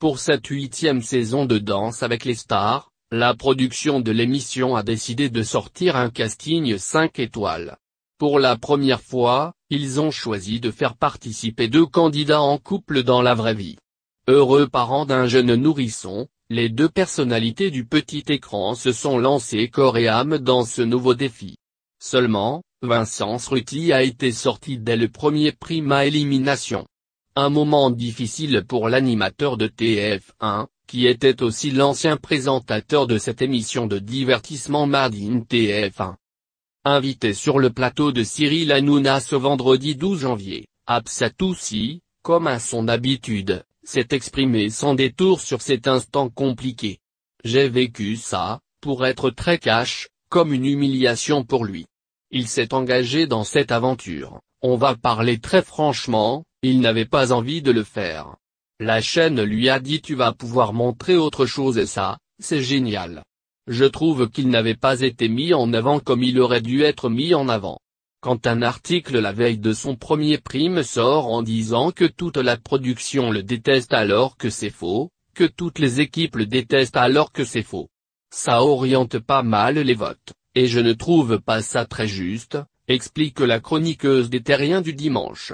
Pour cette huitième saison de Danse avec les stars, la production de l'émission a décidé de sortir un casting 5 étoiles. Pour la première fois, ils ont choisi de faire participer deux candidats en couple dans la vraie vie. Heureux parents d'un jeune nourrisson, les deux personnalités du petit écran se sont lancées corps et âme dans ce nouveau défi. Seulement, Vincent Ruti a été sorti dès le premier prime à élimination. Un moment difficile pour l'animateur de TF1, qui était aussi l'ancien présentateur de cette émission de divertissement mardi TF1. Invité sur le plateau de Cyril Hanouna ce vendredi 12 janvier, Absatoussi, comme à son habitude, s'est exprimé sans détour sur cet instant compliqué. J'ai vécu ça, pour être très cash, comme une humiliation pour lui. Il s'est engagé dans cette aventure, on va parler très franchement, il n'avait pas envie de le faire. La chaîne lui a dit tu vas pouvoir montrer autre chose et ça, c'est génial. Je trouve qu'il n'avait pas été mis en avant comme il aurait dû être mis en avant. Quand un article la veille de son premier prime sort en disant que toute la production le déteste alors que c'est faux, que toutes les équipes le détestent alors que c'est faux. Ça oriente pas mal les votes, et je ne trouve pas ça très juste, explique la chroniqueuse des terriens du dimanche.